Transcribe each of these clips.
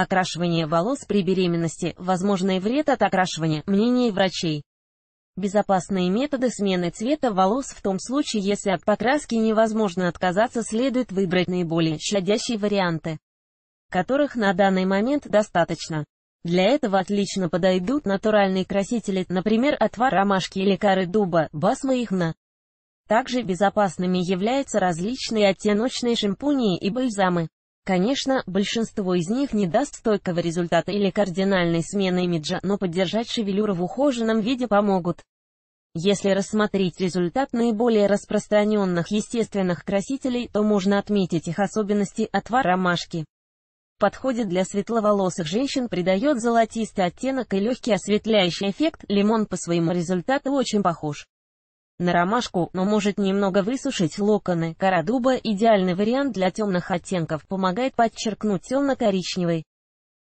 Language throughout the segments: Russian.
Окрашивание волос при беременности, возможный вред от окрашивания, мнение врачей. Безопасные методы смены цвета волос в том случае, если от покраски невозможно отказаться, следует выбрать наиболее щадящие варианты, которых на данный момент достаточно. Для этого отлично подойдут натуральные красители, например, отвар ромашки или коры дуба, басма ихна. Также безопасными являются различные оттеночные шампуни и бальзамы. Конечно, большинство из них не даст стойкого результата или кардинальной смены имиджа, но поддержать шевелюру в ухоженном виде помогут. Если рассмотреть результат наиболее распространенных естественных красителей, то можно отметить их особенности отвар ромашки. Подходит для светловолосых женщин, придает золотистый оттенок и легкий осветляющий эффект, лимон по своему результату очень похож на ромашку, но может немного высушить локоны. Кора дуба – идеальный вариант для темных оттенков, помогает подчеркнуть темно-коричневый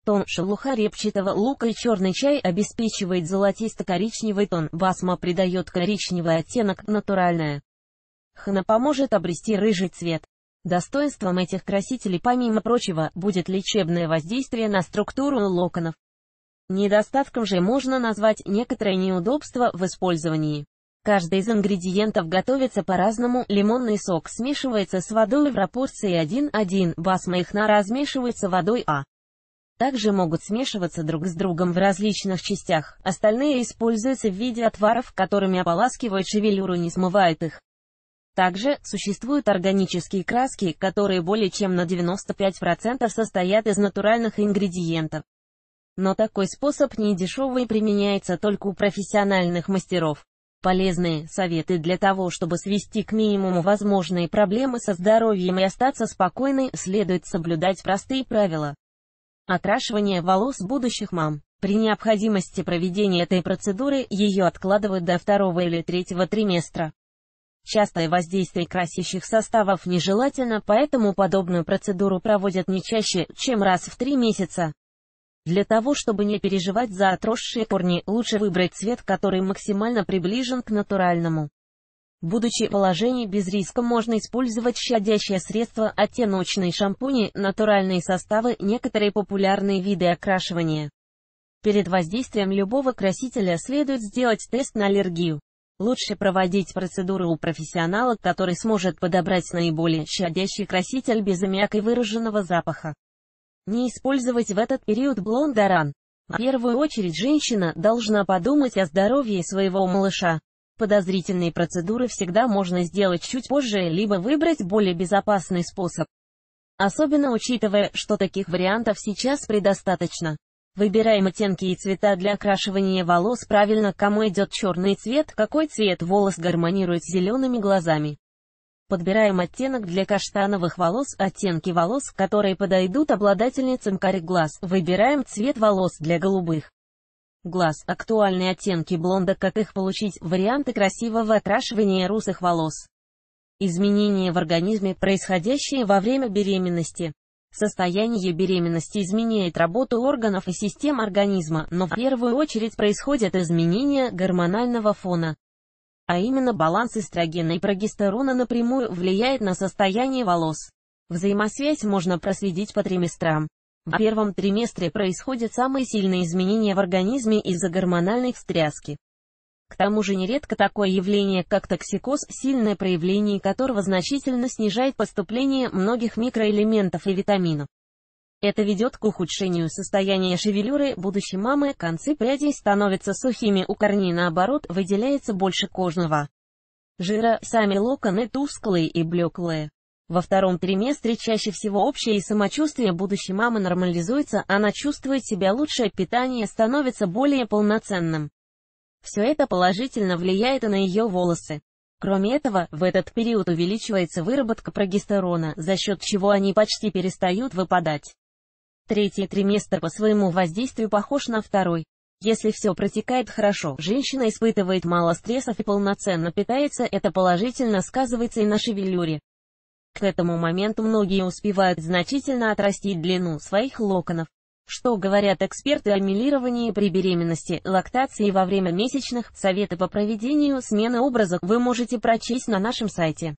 тон, шелуха репчатого лука и черный чай обеспечивает золотисто-коричневый тон, басма придает коричневый оттенок, натуральное. Хна поможет обрести рыжий цвет. Достоинством этих красителей, помимо прочего, будет лечебное воздействие на структуру локонов. Недостатком же можно назвать некоторое неудобство в использовании. Каждый из ингредиентов готовится по-разному, лимонный сок смешивается с водой в пропорции 1-1, басма ихна размешивается водой А. Также могут смешиваться друг с другом в различных частях, остальные используются в виде отваров, которыми ополаскивают шевелюру не смывают их. Также, существуют органические краски, которые более чем на 95% состоят из натуральных ингредиентов. Но такой способ не дешевый и применяется только у профессиональных мастеров полезные советы для того, чтобы свести к минимуму возможные проблемы со здоровьем и остаться спокойной, следует соблюдать простые правила. Окрашивание волос будущих мам. При необходимости проведения этой процедуры ее откладывают до второго или третьего триместра. Частое воздействие красящих составов нежелательно, поэтому подобную процедуру проводят не чаще, чем раз в три месяца. Для того, чтобы не переживать за отросшие корни, лучше выбрать цвет, который максимально приближен к натуральному. Будучи в положении без риска, можно использовать щадящее средство, оттеночные шампуни, натуральные составы, некоторые популярные виды окрашивания. Перед воздействием любого красителя следует сделать тест на аллергию. Лучше проводить процедуры у профессионала, который сможет подобрать наиболее щадящий краситель без аммиака и выраженного запаха не использовать в этот период блондоран. В первую очередь женщина должна подумать о здоровье своего малыша. Подозрительные процедуры всегда можно сделать чуть позже, либо выбрать более безопасный способ. Особенно учитывая, что таких вариантов сейчас предостаточно. Выбираем оттенки и цвета для окрашивания волос правильно, кому идет черный цвет, какой цвет волос гармонирует с зелеными глазами. Подбираем оттенок для каштановых волос, оттенки волос, которые подойдут обладательницам карих глаз. Выбираем цвет волос для голубых глаз, актуальные оттенки блонда, как их получить, варианты красивого окрашивания русых волос. Изменения в организме, происходящие во время беременности. Состояние беременности изменяет работу органов и систем организма, но в первую очередь происходят изменения гормонального фона а именно баланс эстрогена и прогестерона напрямую влияет на состояние волос. Взаимосвязь можно проследить по триместрам. В а. первом триместре происходят самые сильные изменения в организме из-за гормональной встряски. К тому же нередко такое явление, как токсикоз, сильное проявление которого значительно снижает поступление многих микроэлементов и витаминов. Это ведет к ухудшению состояния шевелюры будущей мамы, концы прядей становятся сухими, у корней наоборот выделяется больше кожного жира, сами локоны тусклые и блеклые. Во втором триместре чаще всего общее самочувствие будущей мамы нормализуется, она чувствует себя лучше, питание становится более полноценным. Все это положительно влияет и на ее волосы. Кроме этого, в этот период увеличивается выработка прогестерона, за счет чего они почти перестают выпадать. Третий триместр по своему воздействию похож на второй. Если все протекает хорошо, женщина испытывает мало стрессов и полноценно питается, это положительно сказывается и на шевелюре. К этому моменту многие успевают значительно отрастить длину своих локонов. Что говорят эксперты о милировании при беременности, лактации во время месячных, советы по проведению смены образа вы можете прочесть на нашем сайте.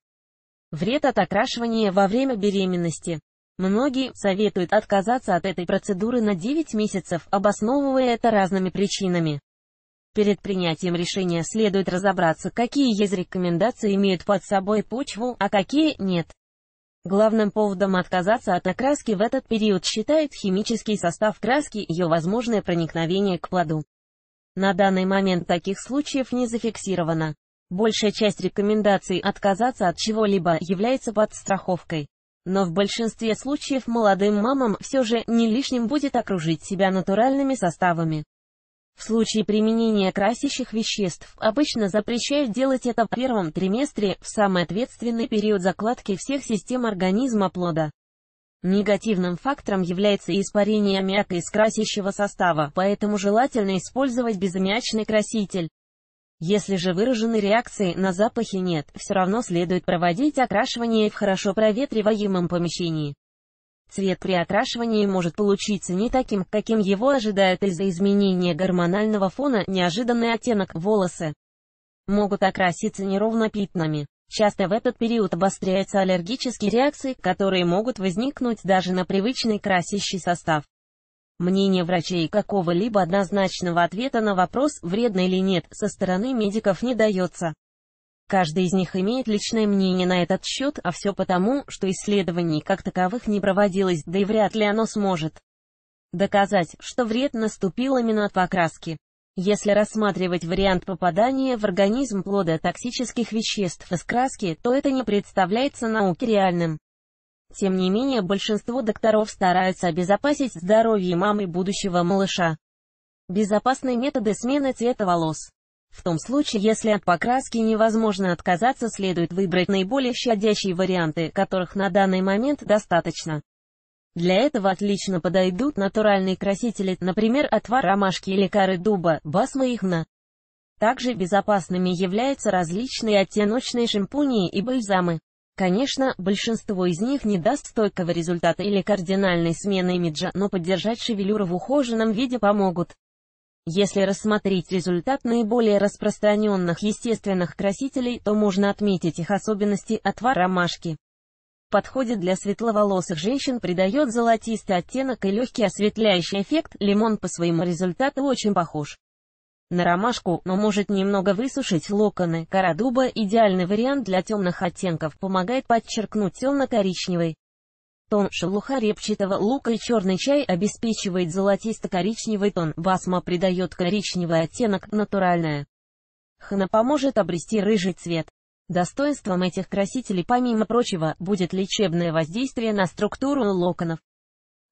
Вред от окрашивания во время беременности. Многие советуют отказаться от этой процедуры на 9 месяцев, обосновывая это разными причинами. Перед принятием решения следует разобраться, какие из рекомендаций имеют под собой почву, а какие нет. Главным поводом отказаться от окраски в этот период считает химический состав краски и ее возможное проникновение к плоду. На данный момент таких случаев не зафиксировано. Большая часть рекомендаций отказаться от чего-либо является подстраховкой. Но в большинстве случаев молодым мамам все же не лишним будет окружить себя натуральными составами. В случае применения красящих веществ обычно запрещают делать это в первом триместре, в самый ответственный период закладки всех систем организма плода. Негативным фактором является испарение аммиака из красящего состава, поэтому желательно использовать безаммиачный краситель. Если же выраженной реакции на запахи нет, все равно следует проводить окрашивание в хорошо проветриваемом помещении. Цвет при окрашивании может получиться не таким, каким его ожидают из-за изменения гормонального фона, неожиданный оттенок, волосы могут окраситься неровно пятнами. Часто в этот период обостряются аллергические реакции, которые могут возникнуть даже на привычный красящий состав. Мнение врачей какого-либо однозначного ответа на вопрос, вредно или нет, со стороны медиков не дается. Каждый из них имеет личное мнение на этот счет, а все потому, что исследований как таковых не проводилось, да и вряд ли оно сможет доказать, что вред наступил именно от покраски. Если рассматривать вариант попадания в организм плода токсических веществ из краски, то это не представляется науке реальным. Тем не менее большинство докторов стараются обезопасить здоровье мамы будущего малыша. Безопасные методы смены цвета волос. В том случае, если от покраски невозможно отказаться, следует выбрать наиболее щадящие варианты, которых на данный момент достаточно. Для этого отлично подойдут натуральные красители, например, отвар ромашки или коры дуба, басма ихна. Также безопасными являются различные оттеночные шампуни и бальзамы. Конечно, большинство из них не даст стойкого результата или кардинальной смены имиджа, но поддержать шевелюру в ухоженном виде помогут. Если рассмотреть результат наиболее распространенных естественных красителей, то можно отметить их особенности отвар ромашки. Подходит для светловолосых женщин, придает золотистый оттенок и легкий осветляющий эффект, лимон по своему результату очень похож на ромашку, но может немного высушить локоны. Кора дуба – идеальный вариант для темных оттенков, помогает подчеркнуть темно-коричневый. Тон шелуха репчатого лука и черный чай обеспечивает золотисто-коричневый тон, басма придает коричневый оттенок, натуральное. Хна поможет обрести рыжий цвет. Достоинством этих красителей, помимо прочего, будет лечебное воздействие на структуру локонов.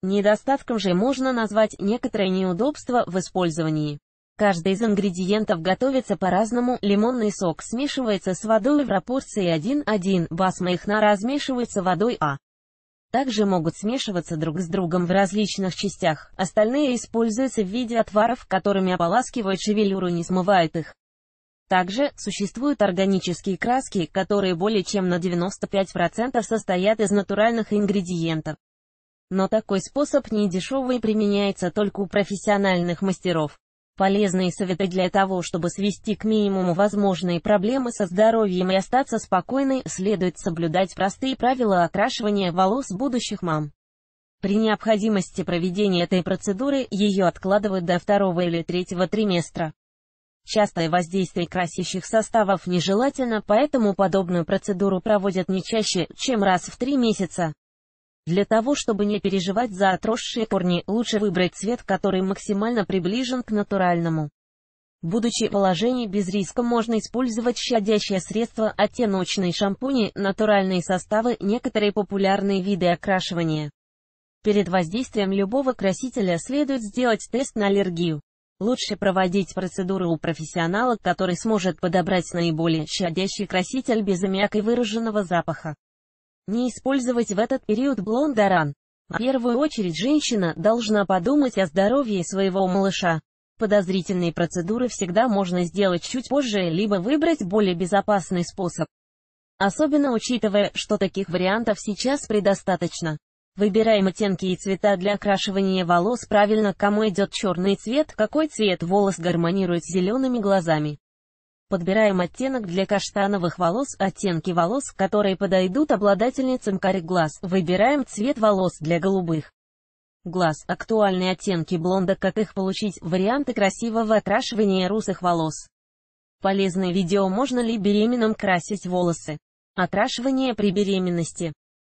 Недостатком же можно назвать некоторое неудобство в использовании. Каждый из ингредиентов готовится по-разному, лимонный сок смешивается с водой в пропорции 1-1, басма и хнара размешиваются водой А. Также могут смешиваться друг с другом в различных частях, остальные используются в виде отваров, которыми ополаскивают шевелюру и не смывают их. Также, существуют органические краски, которые более чем на 95% состоят из натуральных ингредиентов. Но такой способ недешевый и применяется только у профессиональных мастеров. Полезные советы для того, чтобы свести к минимуму возможные проблемы со здоровьем и остаться спокойной, следует соблюдать простые правила окрашивания волос будущих мам. При необходимости проведения этой процедуры ее откладывают до второго или третьего триместра. Частое воздействие красящих составов нежелательно, поэтому подобную процедуру проводят не чаще, чем раз в три месяца. Для того, чтобы не переживать за отросшие корни, лучше выбрать цвет, который максимально приближен к натуральному. Будучи в положении без риска, можно использовать щадящее средство, оттеночные шампуни, натуральные составы, некоторые популярные виды окрашивания. Перед воздействием любого красителя следует сделать тест на аллергию. Лучше проводить процедуры у профессионала, который сможет подобрать наиболее щадящий краситель без аммиака и выраженного запаха не использовать в этот период блондоран. В первую очередь женщина должна подумать о здоровье своего малыша. Подозрительные процедуры всегда можно сделать чуть позже, либо выбрать более безопасный способ. Особенно учитывая, что таких вариантов сейчас предостаточно. Выбираем оттенки и цвета для окрашивания волос правильно, кому идет черный цвет, какой цвет волос гармонирует с зелеными глазами. Подбираем оттенок для каштановых волос, оттенки волос, которые подойдут обладательницам карих глаз. Выбираем цвет волос для голубых глаз, актуальные оттенки блонда, как их получить, варианты красивого окрашивания русых волос. Полезное видео «Можно ли беременным красить волосы?» Окрашивание при беременности.